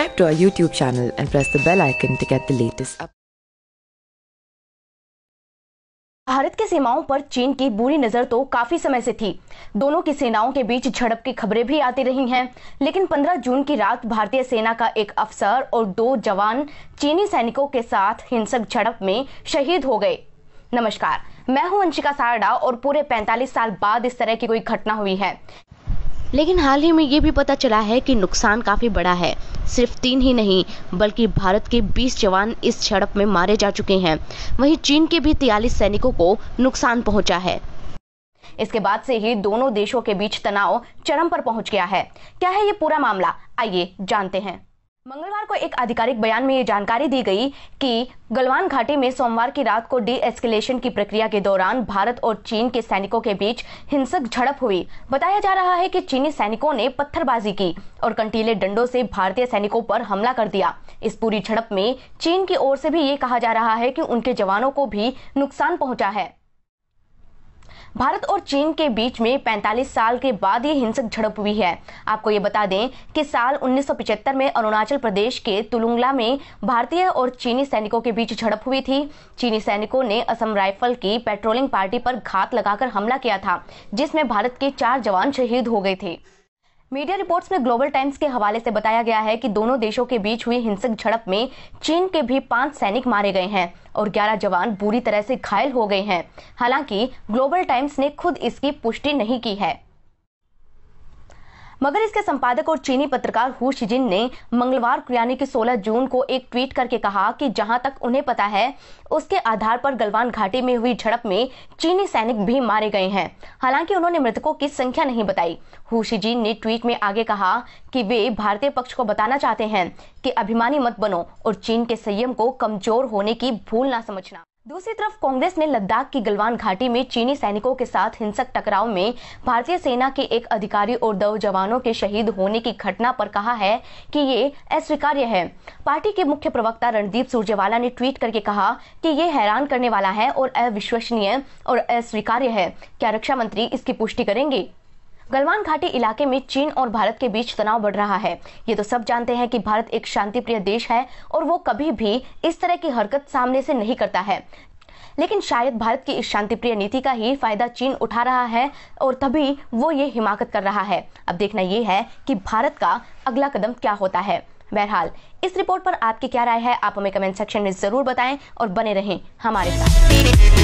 Subscribe to our YouTube channel and press the bell icon to get the latest up. Bharat की सीमाओं पर चीन की बुरी नजर तो काफी समय से थी दोनों की सेनाओं के बीच झड़प की खबरें भी आती रही हैं लेकिन 15 जून की रात भारतीय सेना का एक अफसर और दो जवान चीनी सैनिकों के साथ हिंसक झड़प में शहीद हो गए नमस्कार मैं हूं अंशिका सारडा और पूरे 45 साल बाद इस तरह की कोई घटना हुई है लेकिन हाल ही में ये भी पता चला है कि नुकसान काफ़ी बड़ा है सिर्फ तीन ही नहीं बल्कि भारत के 20 जवान इस झड़प में मारे जा चुके हैं वहीं चीन के भी तियालीस सैनिकों को नुकसान पहुंचा है इसके बाद से ही दोनों देशों के बीच तनाव चरम पर पहुंच गया है क्या है ये पूरा मामला आइए जानते हैं मंगलवार को एक आधिकारिक बयान में ये जानकारी दी गई कि गलवान घाटी में सोमवार की रात को डी एस्केलेशन की प्रक्रिया के दौरान भारत और चीन के सैनिकों के बीच हिंसक झड़प हुई बताया जा रहा है कि चीनी सैनिकों ने पत्थरबाजी की और कंटीले डंडों से भारतीय सैनिकों पर हमला कर दिया इस पूरी झड़प में चीन की ओर से भी ये कहा जा रहा है कि उनके जवानों को भी नुकसान पहुंचा है भारत और चीन के बीच में 45 साल के बाद ये हिंसक झड़प हुई है आपको ये बता दें कि साल 1975 में अरुणाचल प्रदेश के तुलुंगला में भारतीय और चीनी सैनिकों के बीच झड़प हुई थी चीनी सैनिकों ने असम राइफल की पेट्रोलिंग पार्टी पर घात लगाकर हमला किया था जिसमें भारत के चार जवान शहीद हो गए थे मीडिया रिपोर्ट्स में ग्लोबल टाइम्स के हवाले से बताया गया है कि दोनों देशों के बीच हुई हिंसक झड़प में चीन के भी पांच सैनिक मारे गए हैं और 11 जवान बुरी तरह से घायल हो गए हैं हालांकि ग्लोबल टाइम्स ने खुद इसकी पुष्टि नहीं की है मगर इसके संपादक और चीनी पत्रकार हु शिजिन ने मंगलवार यानी कि 16 जून को एक ट्वीट करके कहा कि जहां तक उन्हें पता है उसके आधार पर गलवान घाटी में हुई झड़प में चीनी सैनिक भी मारे गए हैं हालांकि उन्होंने मृतकों की संख्या नहीं बताई हु शिजिन ने ट्वीट में आगे कहा कि वे भारतीय पक्ष को बताना चाहते हैं कि अभिमानी मत बनो और चीन के संयम को कमजोर होने की भूल ना समझना दूसरी तरफ कांग्रेस ने लद्दाख की गलवान घाटी में चीनी सैनिकों के साथ हिंसक टकराव में भारतीय सेना के एक अधिकारी और दो जवानों के शहीद होने की घटना पर कहा है कि ये अस्वीकार्य है पार्टी के मुख्य प्रवक्ता रणदीप सुरजेवाला ने ट्वीट करके कहा कि ये हैरान करने वाला है और अविश्वसनीय और अस्वीकार्य है क्या रक्षा मंत्री इसकी पुष्टि करेंगे गलवान घाटी इलाके में चीन और भारत के बीच तनाव बढ़ रहा है ये तो सब जानते हैं कि भारत एक शांति प्रिय देश है और वो कभी भी इस तरह की हरकत सामने से नहीं करता है लेकिन शायद भारत की इस शांतिप्रिय नीति का ही फायदा चीन उठा रहा है और तभी वो ये हिमाकत कर रहा है अब देखना ये है कि भारत का अगला कदम क्या होता है बहरहाल इस रिपोर्ट पर आपकी क्या राय है आप हमें कमेंट सेक्शन में जरूर बताएं और बने रहें हमारे साथ